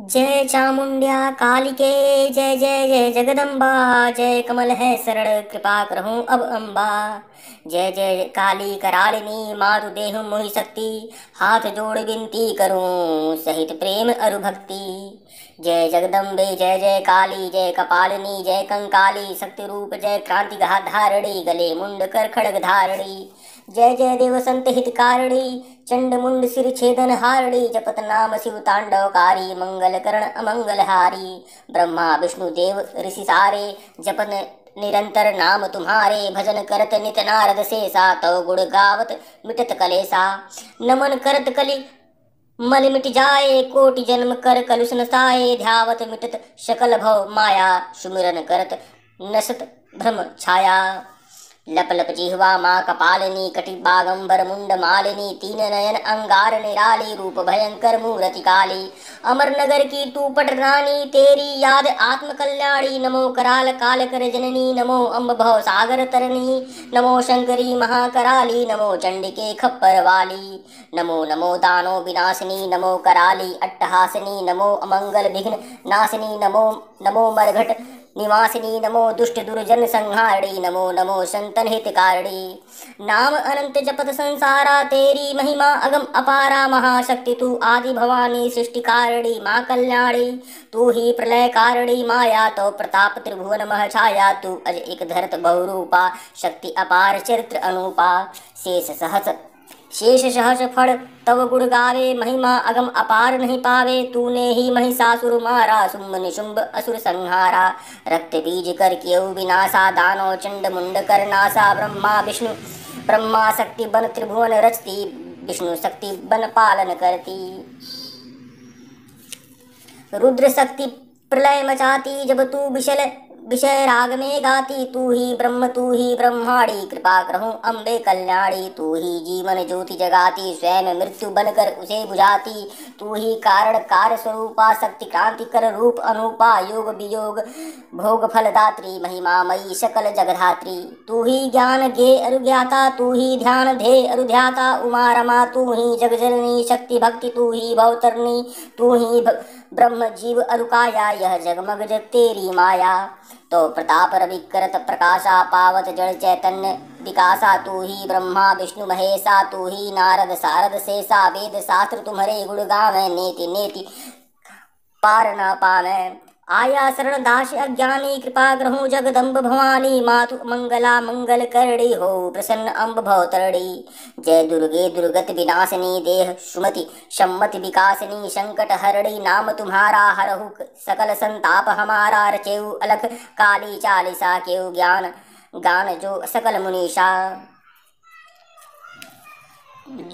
जय चामुंड्या कालिके जय जय जय जगदम्बा जय कमल है शरण कृपा करूँ अब अम्बा जय जय काली करालिनी मातु देहु मोहि शक्ति हाथ जोड़ विनती करूँ सहित प्रेम अरु भक्ति जय जगदम्बे जय जय काली जय कपालिनी जय कंकाली शक्ति रूप जय क्रांति धारणी गले मुंड कर खड़ग धारणी जय जय देव संत हितकारिणी चंड मुंड सिर छेदन हारणी जपत नाम शिव कारी मंगल करण हारी ब्रह्मा विष्णु देव ऋषि सारे जपन निरंतर नाम तुम्हारे भजन करत नित नारद से सा तव गुण गावत मिटत कलेसा नमन करत कली मन मिट जाए कोटि जन्म कर कलुष साए ध्यावत मिटत शकल भव माया सुमिरन करत नसत भ्रम छाया लप लप जिह्वा माँ कपालिनी कटिबागंबर मुंड मालिनी तीन नयन अंगार निराली रूप भयंकर मूर्ति काली अमर नगर की टूपट रानी तेरी याद आत्म कल्याणी नमो कराल काल कर जननी नमो अम्ब भव सागर तरनी नमो शंकरी महाकराली नमो चंडिके खप्पर वाली नमो नमो दानो विनाशिनी नमो कराली अट्टहासिनी नमो अमंगल विघ्न नाशिनी नमो नमो मरघट निवासिनी नमो दुष्ट दुर्जन संहारणी नमो नमो संतन हितकारिणी नाम अनंत जपत संसारा तेरी महिमा अगम अपारा महाशक्ति तू आदि भवानी सृष्टि माँ कल्याणी तू ही प्रलय कारिणी माया तो प्रताप त्रिभुवन मह छाया तू अज एक धरत बहुरूपा शक्ति अपार चरित्र अनुपा शेष सहस शेष सहस फल तव गुण गावे महिमा अगम अपार नहीं पावे तूने ही महिषासुर मारा सुम्ब निशुम्ब असुर संहारा रक्त बीज कर केऊ विनाशा दानो चंड मुंड कर नासा ब्रह्मा विष्णु ब्रह्मा शक्ति बन त्रिभुवन रचती विष्णु शक्ति बन पालन करती रुद्र शक्ति प्रलय मचाती जब तू विशल विषय राग में गाती तू ही ब्रह्म तू ही ब्रह्माड़ी कृपा करो अम्बे कल्याणी तू ही जीवन ज्योति जगाती स्वयं मृत्यु बनकर उसे बुझाती तू ही कारण कार्य स्वरूपा शक्ति क्रांति कर रूप अनुपा योग वियोग भोग फलदात्री महिमा मई सकल जगधात्री तू ही ज्ञान घे अरुज्ञाता तू ही ध्यान धे अरुध्याता उमा रमा तू ही जगजननी शक्ति भक्ति तू ही भवतरणी तू ही ब्रह्म जीव अरुकाया यह जगमग जग तेरी माया तो प्रताप रवि प्रकाशा पावत जड़ चैतन्य विकासा तू ही ब्रह्मा विष्णु महेशा तू ही नारद सारद शेषा वेद शास्त्र तुम्हारे गुण गावे नेति नेति पार ना पावे आया शरण दास अज्ञानी कृपा ग्रहु जगदम्ब भवानी मातु मंगला मंगल करड़ी हो प्रसन्न अम्ब भवतरणी जय दुर्गे दुर्गत विनाशनी देह सुमति सम्मति विकासनी संकट हरड़ी नाम तुम्हारा हरहु सकल संताप हमारा रचेऊ अलख काली चालीसा केव ज्ञान गान जो सकल मुनीषा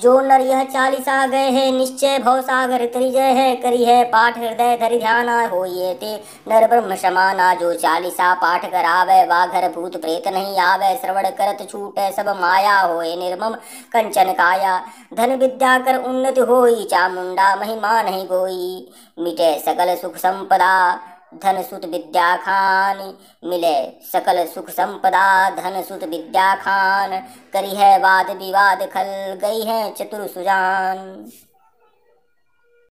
जो नर यह चालीसा गए है निश्चय भव सागर करी जय है करी है पाठ हृदय धरि ध्यान हो ये ते नर ब्रह्म समाना जो चालीसा पाठ कर करावे वाघर भूत प्रेत नहीं आवे श्रवण करत छूटे सब माया हो निर्मम कंचन काया धन विद्या कर उन्नति होई चामुंडा महिमा नहीं गोई मिटे सकल सुख संपदा धन सुत विद्या खान मिले सकल सुख संपदा धन सुत विद्या खान करी है वाद विवाद खल गई है चतुर सुजान